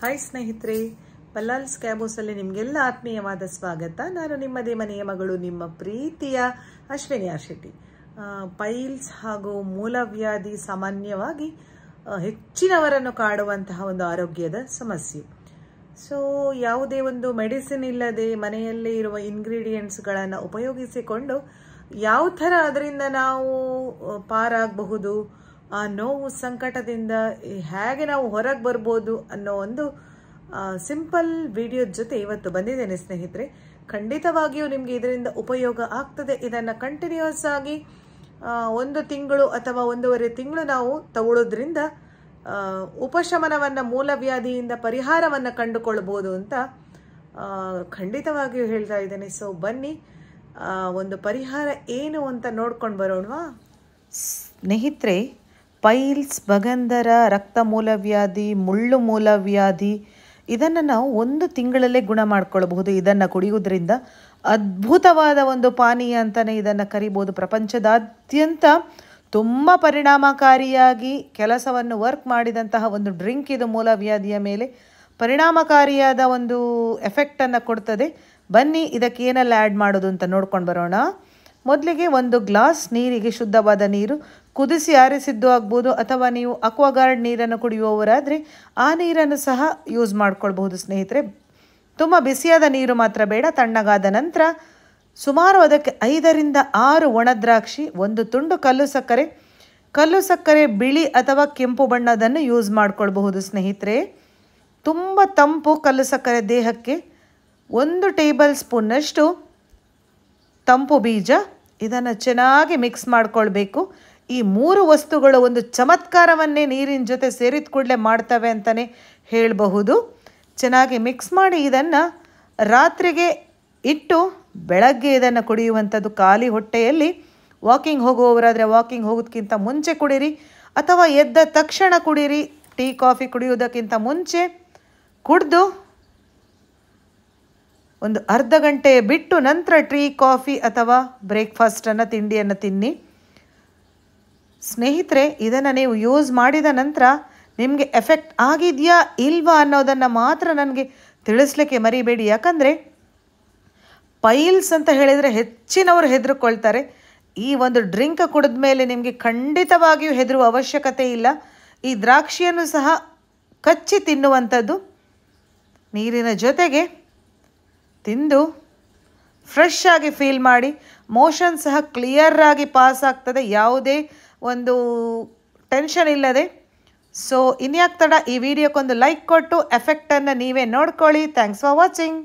hi ಸ್ನೇಹಿತರೆ ಪಲ್ಲಾಲ್ ಸ್ಕ್ಯಾಬೋಸಲ್ಲಿ ನಿಮಗೆಲ್ಲ ಆತ್ಮೀಯವಾದ ಸ್ವಾಗತ ನಾನು ನಿಮ್ಮದೇ ಮನೆಯ ಮಗಳು ನಿಮ್ಮ ಪ್ರೀತಿಯ ಅಶ್ವಿನಿ ಆರ್ ಶೆಟ್ಟಿ ಪೈಲ್ಸ್ ಹಾಗೂ ಮೂಲವ್ಯಾಧಿ ಸಾಮಾನ್ಯವಾಗಿ ಹೆಚ್ಚಿನವರನ್ನು ಕಾಡುವಂತಹ ಒಂದು ಆರೋಗ್ಯದ ಸಮಸ್ಯೆ ಸೊ ಯಾವುದೇ ಒಂದು ಮೆಡಿಸಿನ್ ಇಲ್ಲದೆ ಮನೆಯಲ್ಲೇ ಇರುವ ಗಳನ್ನು ಉಪಯೋಗಿಸಿಕೊಂಡು ಯಾವ ಥರ ಅದರಿಂದ ನಾವು ಪಾರಾಗಬಹುದು ಆ ನೋವು ಸಂಕಟದಿಂದ ಹೇಗೆ ನಾವು ಹೊರಗೆ ಬರ್ಬೋದು ಅನ್ನೋ ಒಂದು ಸಿಂಪಲ್ ವಿಡಿಯೋ ಜೊತೆ ಇವತ್ತು ಬಂದಿದ್ದೇನೆ ಸ್ನೇಹಿತರೆ ಖಂಡಿತವಾಗಿಯೂ ನಿಮಗೆ ಇದರಿಂದ ಉಪಯೋಗ ಆಗ್ತದೆ ಇದನ್ನು ಕಂಟಿನ್ಯೂಸ್ ಆಗಿ ಒಂದು ತಿಂಗಳು ಅಥವಾ ಒಂದೂವರೆ ತಿಂಗಳು ನಾವು ತಗೊಳ್ಳೋದ್ರಿಂದ ಉಪಶಮನವನ್ನು ಮೂಲವ್ಯಾಧಿಯಿಂದ ಪರಿಹಾರವನ್ನು ಕಂಡುಕೊಳ್ಬೋದು ಅಂತ ಖಂಡಿತವಾಗಿಯೂ ಹೇಳ್ತಾ ಇದ್ದೇನೆ ಸೊ ಬನ್ನಿ ಒಂದು ಪರಿಹಾರ ಏನು ಅಂತ ನೋಡ್ಕೊಂಡು ಬರೋಣವಾ ಸ್ನೇಹಿತರೆ ಪೈಲ್ಸ್ ಬಗಂದರ ರಕ್ತ ಮೂಲವ್ಯಾಧಿ ಮುಳ್ಳು ಮೂಲವ್ಯಾಧಿ ಇದನ್ನು ನಾವು ಒಂದು ತಿಂಗಳಲ್ಲೇ ಗುಣ ಮಾಡ್ಕೊಳ್ಬಹುದು ಇದನ್ನು ಕುಡಿಯುವುದರಿಂದ ಅದ್ಭುತವಾದ ಒಂದು ಪಾನೀಯ ಅಂತಲೇ ಇದನ್ನು ಕರಿಬೋದು ಪ್ರಪಂಚದಾದ್ಯಂತ ತುಂಬ ಪರಿಣಾಮಕಾರಿಯಾಗಿ ಕೆಲಸವನ್ನು ವರ್ಕ್ ಮಾಡಿದಂತಹ ಒಂದು ಡ್ರಿಂಕ್ ಇದು ಮೂಲವ್ಯಾಧಿಯ ಮೇಲೆ ಪರಿಣಾಮಕಾರಿಯಾದ ಒಂದು ಎಫೆಕ್ಟನ್ನು ಕೊಡ್ತದೆ ಬನ್ನಿ ಇದಕ್ಕೆ ಏನೆಲ್ಲ ಆ್ಯಡ್ ಮಾಡೋದು ಅಂತ ನೋಡ್ಕೊಂಡು ಬರೋಣ ಮೊದಲಿಗೆ ಒಂದು ಗ್ಲಾಸ್ ನೀರಿಗೆ ಶುದ್ಧವಾದ ನೀರು ಕುದಿಸಿ ಆರಿಸಿದ್ದು ಆಗ್ಬೋದು ಅಥವಾ ನೀವು ಅಕ್ವಾಗಾರ್ಡ್ ನೀರನ್ನು ಕುಡಿಯುವವರಾದರೆ ಆ ನೀರನ್ನು ಸಹ ಯೂಸ್ ಮಾಡ್ಕೊಳ್ಬಹುದು ಸ್ನೇಹಿತರೆ ತುಂಬ ಬಿಸಿಯಾದ ನೀರು ಮಾತ್ರ ಬೇಡ ತಣ್ಣಗಾದ ನಂತರ ಸುಮಾರು ಅದಕ್ಕೆ ಐದರಿಂದ ಆರು ಒಣದ್ರಾಕ್ಷಿ ಒಂದು ತುಂಡು ಕಲ್ಲು ಸಕ್ಕರೆ ಕಲ್ಲು ಸಕ್ಕರೆ ಬಿಳಿ ಅಥವಾ ಕೆಂಪು ಬಣ್ಣದನ್ನು ಯೂಸ್ ಮಾಡ್ಕೊಳ್ಬಹುದು ಸ್ನೇಹಿತರೆ ತುಂಬ ತಂಪು ಕಲ್ಲು ಸಕ್ಕರೆ ದೇಹಕ್ಕೆ ಒಂದು ಟೇಬಲ್ ಸ್ಪೂನ್ನಷ್ಟು ತಂಪು ಬೀಜ ಇದನ್ನು ಚೆನ್ನಾಗಿ ಮಿಕ್ಸ್ ಮಾಡಿಕೊಳ್ಬೇಕು ಈ ಮೂರು ವಸ್ತುಗಳು ಒಂದು ಚಮತ್ಕಾರವನ್ನೇ ನೀರಿನ ಜೊತೆ ಸೇರಿದ ಕೂಡಲೇ ಮಾಡ್ತವೆ ಅಂತಲೇ ಹೇಳಬಹುದು ಚೆನ್ನಾಗಿ ಮಿಕ್ಸ್ ಮಾಡಿ ಇದನ್ನು ರಾತ್ರಿಗೆ ಇಟ್ಟು ಬೆಳಗ್ಗೆ ಇದನ್ನು ಕುಡಿಯುವಂಥದ್ದು ಖಾಲಿ ಹೊಟ್ಟೆಯಲ್ಲಿ ವಾಕಿಂಗ್ ಹೋಗುವವರಾದರೆ ವಾಕಿಂಗ್ ಹೋಗೋದಕ್ಕಿಂತ ಮುಂಚೆ ಕುಡೀರಿ ಅಥವಾ ಎದ್ದ ತಕ್ಷಣ ಕುಡೀರಿ ಟೀ ಕಾಫಿ ಕುಡಿಯುವುದಕ್ಕಿಂತ ಮುಂಚೆ ಕುಡಿದು ಒಂದು ಅರ್ಧ ಗಂಟೆ ಬಿಟ್ಟು ನಂತರ ಟೀ ಕಾಫಿ ಅಥವಾ ಬ್ರೇಕ್ಫಾಸ್ಟನ್ನು ತಿಂಡಿಯನ್ನು ತಿನ್ನಿ ಸ್ನೇಹಿತರೆ ಇದನ್ನು ನೀವು ಯೂಸ್ ಮಾಡಿದ ನಂತರ ನಿಮಗೆ ಎಫೆಕ್ಟ್ ಆಗಿದೆಯಾ ಇಲ್ವಾ ಅನ್ನೋದನ್ನು ಮಾತ್ರ ನನಗೆ ತಿಳಿಸ್ಲಿಕ್ಕೆ ಮರಿಬೇಡಿ ಯಾಕಂದರೆ ಪೈಲ್ಸ್ ಅಂತ ಹೇಳಿದರೆ ಹೆಚ್ಚಿನವರು ಹೆದರ್ಕೊಳ್ತಾರೆ ಈ ಒಂದು ಡ್ರಿಂಕ್ ಕುಡಿದ ಮೇಲೆ ನಿಮಗೆ ಖಂಡಿತವಾಗಿಯೂ ಹೆದರುವ ಅವಶ್ಯಕತೆ ಇಲ್ಲ ಈ ದ್ರಾಕ್ಷಿಯನ್ನು ಸಹ ಕಚ್ಚಿ ತಿನ್ನುವಂಥದ್ದು ನೀರಿನ ಜೊತೆಗೆ ತಿಂದು ಫ್ರೆಶ್ ಆಗಿ ಫೀಲ್ ಮಾಡಿ ಮೋಷನ್ ಸಹ ಕ್ಲಿಯರ್ ಆಗಿ ಪಾಸ್ ಆಗ್ತದೆ ಯಾವುದೇ ಒಂದು ಟೆನ್ಷನ್ ಇಲ್ಲದೆ ಸೊ ಇನ್ಯಾಕೆ ತಡ ಈ ವಿಡಿಯೋಕ್ಕೊಂದು ಲೈಕ್ ಕೊಟ್ಟು ಎಫೆಕ್ಟನ್ನು ನೀವೇ ನೋಡ್ಕೊಳ್ಳಿ ಥ್ಯಾಂಕ್ಸ್ ಫಾರ್ ವಾಚಿಂಗ್